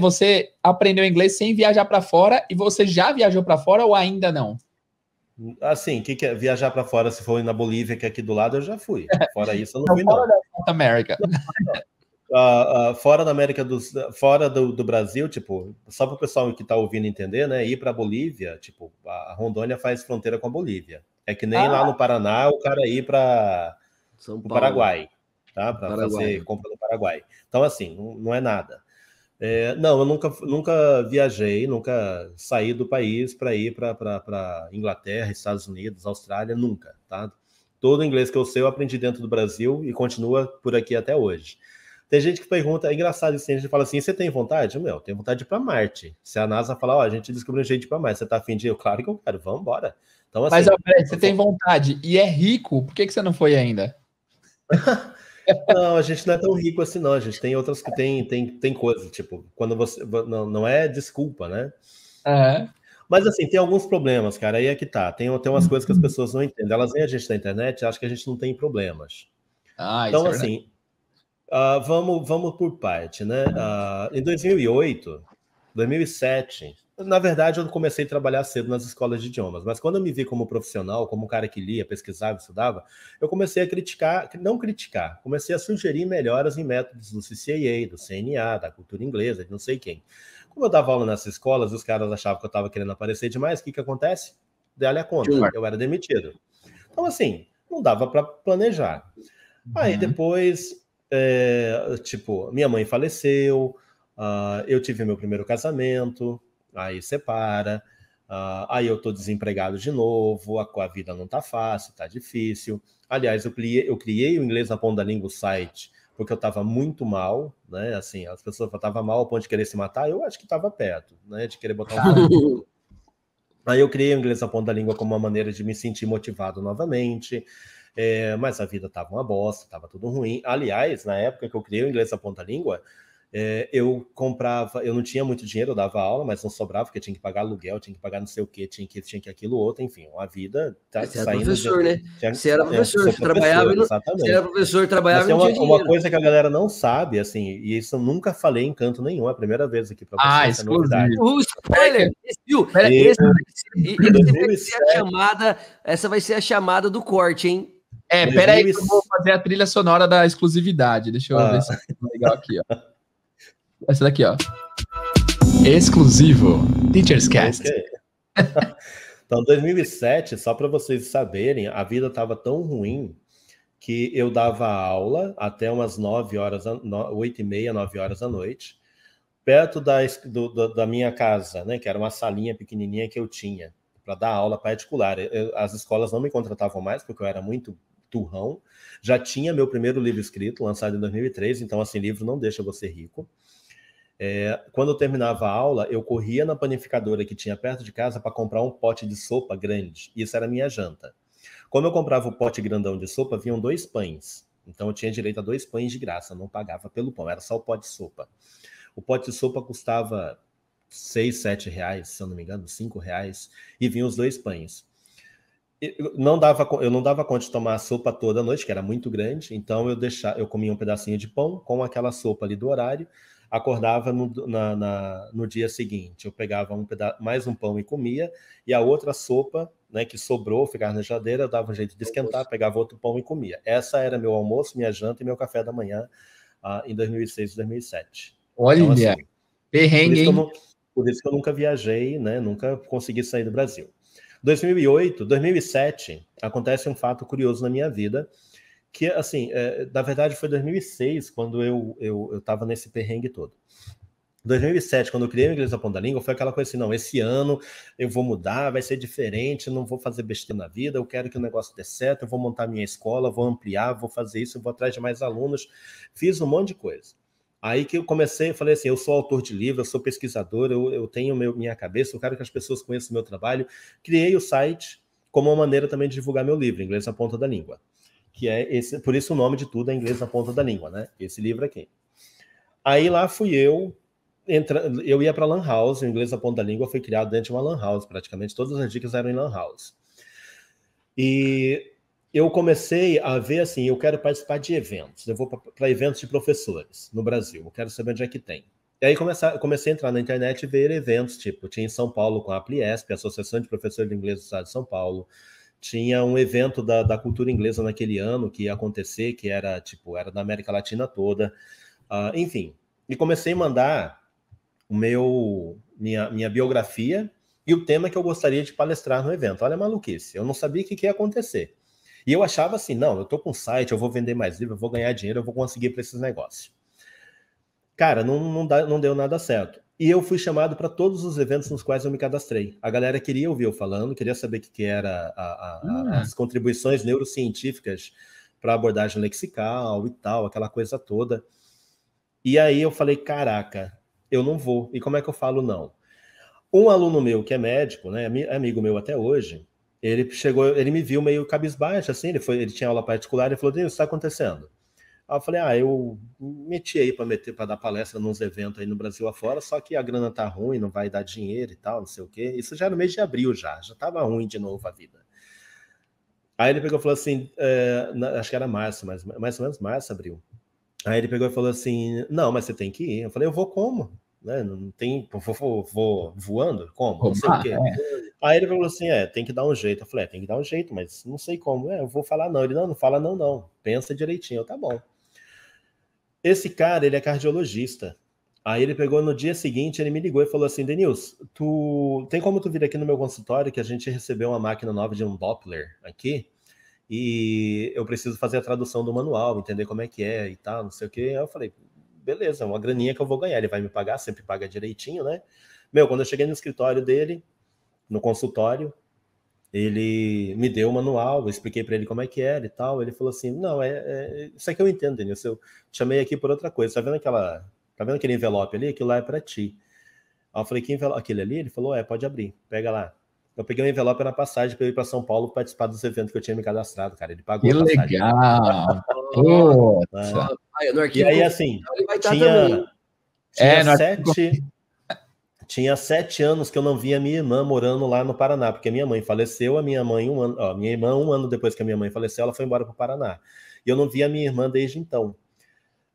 você aprendeu inglês sem viajar para fora e você já viajou para fora ou ainda não? Assim, que, que é viajar para fora? Se for na Bolívia, que é aqui do lado, eu já fui. Fora isso, eu não, não fui. Fora da Uh, uh, fora da América do fora do, do Brasil, tipo, só para o pessoal que está ouvindo entender, né? Ir para a Bolívia, tipo, a Rondônia faz fronteira com a Bolívia. É que nem ah. lá no Paraná o cara ir para o Paraguai, tá? Para fazer compra no Paraguai. Então, assim, não, não é nada. É, não, eu nunca, nunca viajei, nunca saí do país para ir para Inglaterra, Estados Unidos, Austrália, nunca, tá? Todo o inglês que eu sei eu aprendi dentro do Brasil e continua por aqui até hoje. Tem gente que pergunta, é engraçado isso, a gente fala assim, você tem vontade? Meu, tenho vontade de ir para Marte. Se a NASA falar, ó, a gente descobriu um jeito de ir para Marte, você tá afim de ir? Eu, claro que eu quero, vamos embora. Então, assim, Mas, Alfredo, você tem vontade e é rico, por que, que você não foi ainda? Não, a gente não é tão rico assim, não. A gente tem outras que tem, tem, tem coisas, tipo, quando você. Não, não é desculpa, né? É. Mas assim, tem alguns problemas, cara. Aí é que tá. Tem, tem umas coisas que as uhum. pessoas não entendem. Elas veem a gente da internet e acham que a gente não tem problemas. Ah, então, é assim, uh, vamos, vamos por parte, né? Uh, em 2008, 2007, na verdade, eu comecei a trabalhar cedo nas escolas de idiomas, mas quando eu me vi como profissional, como um cara que lia, pesquisava, estudava, eu comecei a criticar, não criticar, comecei a sugerir melhoras em métodos do CCA, do CNA, da cultura inglesa, de não sei quem. Como eu dava aula nessas escolas, os caras achavam que eu estava querendo aparecer demais, o que, que acontece? dê lhe a conta, eu era demitido. Então, assim, não dava para planejar. Aí uhum. depois, é, tipo, minha mãe faleceu, uh, eu tive meu primeiro casamento, aí separa, uh, aí eu estou desempregado de novo, a, a vida não está fácil, está difícil. Aliás, eu criei, eu criei o Inglês na Ponta da Língua, o site, porque eu estava muito mal, né? Assim, as pessoas estavam mal ao ponto de querer se matar, eu acho que estava perto, né? De querer botar um. Aí eu criei o inglês na ponta da língua como uma maneira de me sentir motivado novamente, é, mas a vida estava uma bosta, estava tudo ruim. Aliás, na época que eu criei o inglês na ponta da língua, é, eu comprava, eu não tinha muito dinheiro, eu dava aula, mas não sobrava, porque tinha que pagar aluguel, tinha que pagar não sei o que, tinha que, tinha que aquilo outro, enfim, a vida. Tá, você era professor, de... né? Tinha, você era é, professor, você trabalhava. Exatamente. Você era professor, trabalhava. Mas, assim, uma, uma, coisa que a galera não sabe, assim, e isso eu nunca falei em canto nenhum, é a primeira vez aqui para vocês. Ah, é exclusivo. O spoiler! Viu? Esse, esse, vai ser a chamada, essa vai ser a chamada do corte, hein? É, peraí, que eu vou fazer a trilha sonora da exclusividade. Deixa eu ah. ver se é legal aqui, ó. Essa daqui, ó. Exclusivo. Teacher's Cast. Okay. então, 2007, só para vocês saberem, a vida estava tão ruim que eu dava aula até umas 9 horas, 8 e meia, 9 horas da noite, perto da, do, da minha casa, né, que era uma salinha pequenininha que eu tinha para dar aula particular. Eu, as escolas não me contratavam mais porque eu era muito turrão. Já tinha meu primeiro livro escrito, lançado em 2003, então assim, livro não deixa você rico. É, quando eu terminava a aula, eu corria na panificadora que tinha perto de casa para comprar um pote de sopa grande. Isso era minha janta. Como eu comprava o pote grandão de sopa, vinham dois pães. Então eu tinha direito a dois pães de graça, não pagava pelo pão, era só o pote de sopa. O pote de sopa custava seis, sete reais, se eu não me engano, cinco reais, e vinham os dois pães. Eu não dava, eu não dava conta de tomar a sopa toda a noite, que era muito grande, então eu deixava, eu comia um pedacinho de pão com aquela sopa ali do horário, acordava no, na, na, no dia seguinte. Eu pegava um mais um pão e comia, e a outra sopa né, que sobrou, ficava na geladeira, dava um jeito de esquentar, pegava outro pão e comia. Essa era meu almoço, minha janta e meu café da manhã ah, em 2006 e 2007. Então, Olha, então, assim, perrengue, por isso, não, por isso, que eu nunca viajei, né, nunca consegui sair do Brasil. 2008, 2007, acontece um fato curioso na minha vida, que assim, é, na verdade foi 2006 quando eu eu estava tava nesse perrengue todo. 2007, quando eu criei o Inglês na Ponta da Língua, foi aquela coisa assim, não, esse ano eu vou mudar, vai ser diferente, não vou fazer besteira na vida, eu quero que o negócio dê certo, eu vou montar minha escola, vou ampliar, vou fazer isso, vou atrás de mais alunos, fiz um monte de coisa. Aí que eu comecei, falei assim, eu sou autor de livro, eu sou pesquisador, eu, eu tenho meu, minha cabeça, eu quero que as pessoas conheçam o meu trabalho. Criei o site como uma maneira também de divulgar meu livro, Inglês na Ponta da Língua que é esse, por isso o nome de tudo é inglês na ponta da língua, né? Esse livro aqui. Aí lá fui eu, entra, eu ia para Lan House, o inglês na ponta da língua foi criado dentro de uma Lan House, praticamente todas as dicas eram em Lan House. E eu comecei a ver assim, eu quero participar de eventos, eu vou para eventos de professores no Brasil, eu quero saber onde é que tem. E aí comecei, comecei a entrar na internet e ver eventos, tipo, tinha em São Paulo com a APLIESP, a Associação de Professores de Inglês do Estado de São Paulo, tinha um evento da, da cultura inglesa naquele ano que ia acontecer, que era tipo, era da América Latina toda. Uh, enfim, e comecei a mandar o meu minha, minha biografia e o tema que eu gostaria de palestrar no evento. Olha a maluquice, eu não sabia o que, que ia acontecer. E eu achava assim, não, eu tô com site, eu vou vender mais livro, eu vou ganhar dinheiro, eu vou conseguir para esses negócios. Cara, não, não, dá, não deu nada certo. E eu fui chamado para todos os eventos nos quais eu me cadastrei. A galera queria ouvir eu falando, queria saber o que, que era a, a, hum. as contribuições neurocientíficas para abordagem lexical e tal, aquela coisa toda. E aí eu falei, caraca, eu não vou. E como é que eu falo não? Um aluno meu que é médico, né, amigo meu até hoje, ele chegou, ele me viu meio cabisbaixo, assim, ele foi, ele tinha aula particular, ele falou, Deus, está acontecendo? Aí eu falei, ah, eu meti aí para meter para dar palestra nos eventos aí no Brasil afora, só que a grana tá ruim, não vai dar dinheiro e tal, não sei o quê. Isso já no mês de abril já, já tava ruim de novo a vida. Aí ele pegou e falou assim, é, acho que era março, mas mais ou menos março, abril. Aí ele pegou e falou assim, não, mas você tem que ir. Eu falei, eu vou como? Né? Não tem, vou, vou, vou voando? Como? Não sei ah, o quê. É. Aí ele falou assim: é, tem que dar um jeito. Eu falei: é, tem que dar um jeito, mas não sei como. É, eu vou falar não. Ele: não, não fala não, não. Pensa direitinho. Eu, tá bom. Esse cara, ele é cardiologista. Aí ele pegou no dia seguinte, ele me ligou e falou assim: Denils, tu tem como tu vir aqui no meu consultório que a gente recebeu uma máquina nova de um Doppler aqui? E eu preciso fazer a tradução do manual, entender como é que é e tal, não sei o quê. Aí eu falei: beleza, é uma graninha que eu vou ganhar. Ele vai me pagar, sempre paga direitinho, né? Meu, quando eu cheguei no escritório dele, no consultório, ele me deu o manual, eu expliquei para ele como é que era e tal. Ele falou assim: Não, é, é isso aqui eu entendo, Denilson. Eu te chamei aqui por outra coisa. Tá vendo aquela, tá vendo aquele envelope ali? Aquilo lá é para ti. Aí eu falei: Que envelope? Aquele ali? Ele falou: É, pode abrir, pega lá. Eu peguei um envelope na passagem para ir para São Paulo participar dos eventos que eu tinha me cadastrado, cara. Ele pagou. Que legal! Pô, é. Ai, e aí, assim, tinha, tinha é, sete. Tinha sete anos que eu não via minha irmã morando lá no Paraná, porque a minha mãe faleceu, a minha mãe um ano, ó, minha irmã um ano depois que a minha mãe faleceu, ela foi embora para o Paraná. E eu não via minha irmã desde então.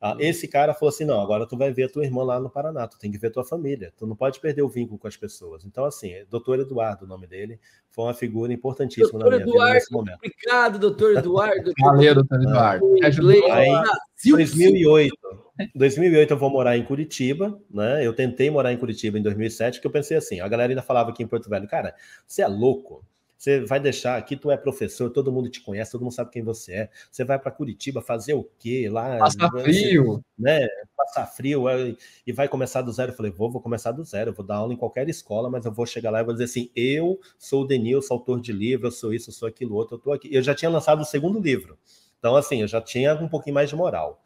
Tá? Uhum. esse cara falou assim: não, agora tu vai ver tua irmã lá no Paraná, tu tem que ver tua família, tu não pode perder o vínculo com as pessoas. Então, assim, é doutor Eduardo, o nome dele, foi uma figura importantíssima doutor na minha Eduardo, vida nesse momento. Obrigado, doutor Eduardo. Valeu, doutor ah. Eduardo. em 2008, 2008 eu vou morar em Curitiba, né? Eu tentei morar em Curitiba em 2007, que eu pensei assim, a galera ainda falava aqui em Porto Velho, cara, você é louco, você vai deixar aqui, tu é professor, todo mundo te conhece, todo mundo sabe quem você é. Você vai para Curitiba fazer o quê lá? Passar frio. Né? Passar frio é, e vai começar do zero. Eu falei, vou, vou começar do zero, eu vou dar aula em qualquer escola, mas eu vou chegar lá e vou dizer assim: eu sou o Denilson, autor de livro, eu sou isso, eu sou aquilo outro, eu estou aqui. Eu já tinha lançado o segundo livro. Então, assim, eu já tinha um pouquinho mais de moral.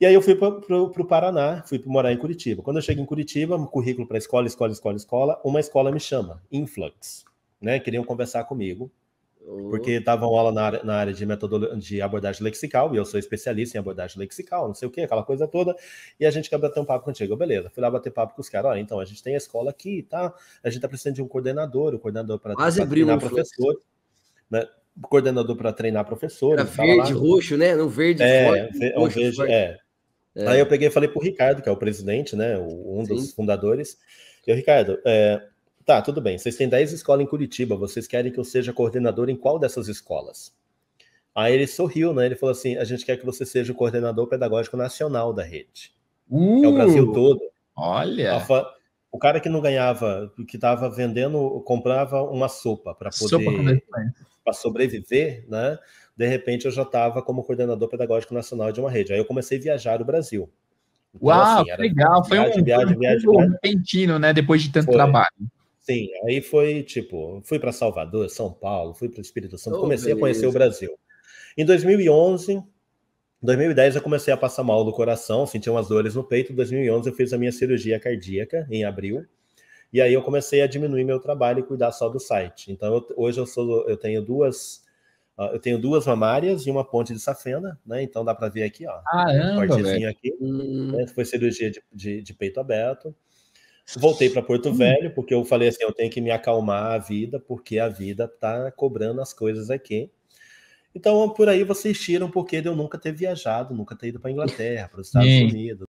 E aí eu fui para o Paraná, fui morar em Curitiba. Quando eu cheguei em Curitiba, currículo para escola, escola, escola, escola, uma escola me chama, Influx né, queriam conversar comigo, porque estavam aula na área, na área de, de abordagem lexical, e eu sou especialista em abordagem lexical, não sei o que, aquela coisa toda, e a gente quer bater um papo contigo. Eu, beleza, fui lá bater papo com os caras, olha, então, a gente tem a escola aqui, tá? A gente tá precisando de um coordenador, o um né, coordenador para treinar professor, né? coordenador para treinar professor. verde, lá, roxo, né? No verde, é, forte, é roxo, verde, forte. é. é. Aí eu peguei e falei pro Ricardo, que é o presidente, né? um Sim. dos fundadores. Eu, Ricardo, é, Tá, tudo bem. Vocês têm 10 escolas em Curitiba, vocês querem que eu seja coordenador em qual dessas escolas? Aí ele sorriu, né? Ele falou assim: a gente quer que você seja o coordenador pedagógico nacional da rede. Uh, é o Brasil todo. Olha. O cara que não ganhava, que estava vendendo, comprava uma sopa para poder para sobreviver, né? De repente eu já estava como coordenador pedagógico nacional de uma rede. Aí eu comecei a viajar o Brasil. Então, Uau, assim, legal! Viagem, foi um, viagem, viagem, um repentino, né? Depois de tanto foi. trabalho. Sim, aí foi tipo, fui para Salvador, São Paulo, fui para o Espírito Santo, oh, comecei beleza. a conhecer o Brasil. Em 2011, 2010 eu comecei a passar mal do coração, senti umas dores no peito. Em 2011 eu fiz a minha cirurgia cardíaca em abril. E aí eu comecei a diminuir meu trabalho e cuidar só do site. Então eu, hoje eu sou eu tenho duas ah, eu tenho duas mamárias e uma ponte de safena, né? Então dá para ver aqui, ó. Caramba, um aqui. Hum. Né? Foi cirurgia de, de, de peito aberto. Voltei para Porto hum. Velho, porque eu falei assim: eu tenho que me acalmar a vida, porque a vida tá cobrando as coisas aqui. Então, por aí vocês tiram porque eu nunca ter viajado, nunca ter ido para Inglaterra, para os Estados Unidos.